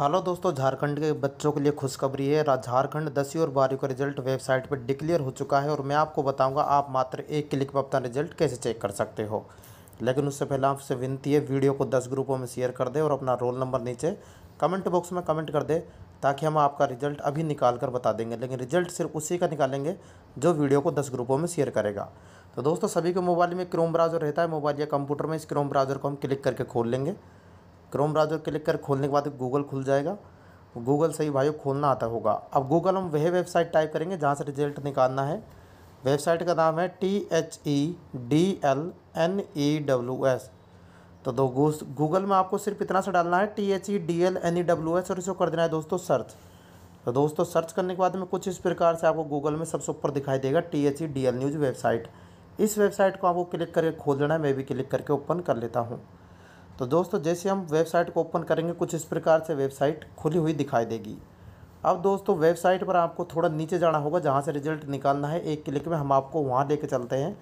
hello दोस्तों झारखंड के बच्चों के लिए खुशखबरी है झारखंड दसवीं और बारहवीं का रिजल्ट वेबसाइट पर डिक्लेयर हो चुका है और मैं आपको बताऊंगा आप मात्र एक क्लिक पर अपना रिजल्ट कैसे चेक कर सकते हो लेकिन उससे पहले आपसे विनती है वीडियो को दस ग्रुपों में शेयर कर दें और अपना रोल नंबर नीचे कमेंट बॉक्स में कमेंट कर दें ताकि हम आपका रिजल्ट अभी निकाल कर बता देंगे लेकिन रिजल्ट सिर्फ उसी का निकालेंगे जो वीडियो को दस ग्रुपों में शेयर करेगा तो दोस्तों सभी के मोबाइल में क्रोम ब्राउज़र रहता है मोबाइल या कंप्यूटर में इस क्रोम ब्राउज़र को हम क्लिक करके खोल लेंगे क्रोम ब्राउज़र क्लिक कर खोलने के बाद गूगल खुल जाएगा गूगल से ही भाई खोलना आता होगा अब गूगल हम वह वेबसाइट टाइप करेंगे जहाँ से रिजल्ट निकालना है वेबसाइट का नाम है T H E D L N E W S तो दो गूगल में आपको सिर्फ इतना सा डालना है T H E D L N E W S और इसको कर देना है दोस्तों सर्च तो दोस्तों सर्च करने के बाद में कुछ इस प्रकार से आपको गूगल में सबसे ऊपर दिखाई देगा T H E D L news website इस वेबसाइट को आपको क्लिक करके खोल देना है मैं भी क्लिक करके ओपन कर लेता हूँ तो दोस्तों जैसे हम वेबसाइट को ओपन करेंगे कुछ इस प्रकार से वेबसाइट खुली हुई दिखाई देगी अब दोस्तों वेबसाइट पर आपको थोड़ा नीचे जाना होगा जहाँ से रिजल्ट निकालना है एक क्लिक में हम आपको वहाँ लेके चलते हैं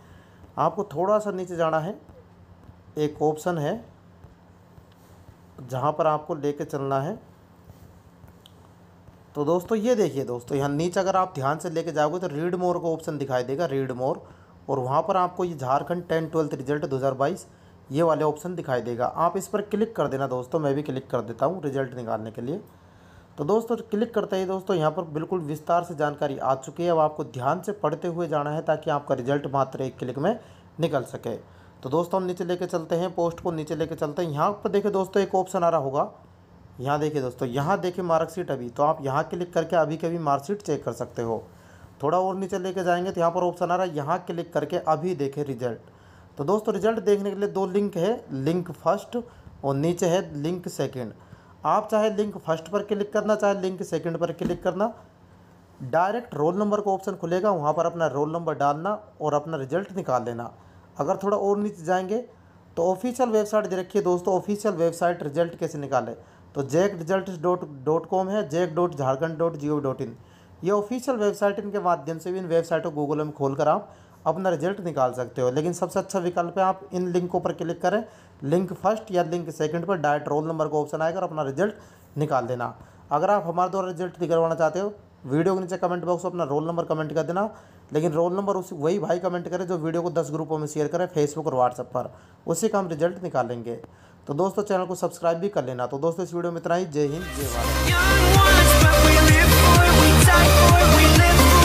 आपको थोड़ा सा नीचे जाना है एक ऑप्शन है जहाँ पर आपको ले चलना है तो दोस्तों ये देखिए दोस्तों यहाँ नीचे अगर आप ध्यान से लेके जाओगे तो रीड मोर का ऑप्शन दिखाई देगा रीड मोर और वहाँ पर आपको ये झारखंड टेन ट्वेल्थ रिजल्ट 2022 ये वाले ऑप्शन दिखाई देगा आप इस पर क्लिक कर देना दोस्तों मैं भी क्लिक कर देता हूँ रिजल्ट निकालने के लिए तो दोस्तों क्लिक करते ही दोस्तों यहाँ पर बिल्कुल विस्तार से जानकारी आ चुकी है अब आपको ध्यान से पढ़ते हुए जाना है ताकि आपका रिजल्ट मात्र एक क्लिक में निकल सके तो दोस्तों हम नीचे लेके चलते हैं पोस्ट को नीचे लेके चलते हैं यहाँ पर देखें दोस्तों एक ऑप्शन आ रहा होगा यहाँ देखिए दोस्तों यहाँ देखिए मार्कशीट अभी तो आप यहाँ क्लिक करके अभी के अभी मार्कशीट चेक कर सकते हो थोड़ा और नीचे लेके जाएंगे तो यहाँ पर ऑप्शन आ रहा है यहाँ क्लिक करके अभी देखें रिजल्ट तो दोस्तों रिजल्ट देखने के लिए दो लिंक है लिंक फर्स्ट और नीचे है लिंक सेकंड आप चाहे लिंक फर्स्ट पर क्लिक करना चाहे लिंक सेकंड पर क्लिक करना डायरेक्ट रोल नंबर का ऑप्शन खुलेगा वहाँ पर अपना रोल नंबर डालना और अपना रिजल्ट निकाल लेना अगर थोड़ा और नीचे जाएंगे तो ऑफिशियल वेबसाइट दे रखिए दोस्तों ऑफिशियल वेबसाइट रिजल्ट कैसे निकाले तो JAC result dot dot com है JAC dot Jharkhand dot G O dot in ये ऑफिशियल वेबसाइट इनके माध्यम से भी इन वेबसाइटों गूगल में खोल कर आप अपना रिजल्ट निकाल सकते हो लेकिन सबसे अच्छा विकल्प है आप इन लिंकों पर क्लिक करें लिंक फर्स्ट या लिंक सेकंड पर डायरेक्ट रोल नंबर का ऑप्शन आएगा और अपना रिजल्ट निकाल देना अगर आप हमारे द्वारा रिजल्ट निकलवाना चाहते हो वीडियो के नीचे कमेंट बॉक्स में अपना रोल नंबर कमेंट कर देना लेकिन रोल नंबर उसी वही भाई कमेंट करें जो वीडियो को दस ग्रुपों में शेयर करें फेसबुक और व्हाट्सएप पर उसी का हम रिजल्ट निकालेंगे तो दोस्तों चैनल को सब्सक्राइब भी कर लेना तो दोस्तों इस वीडियो में इतना ही जय हिंद जय भारत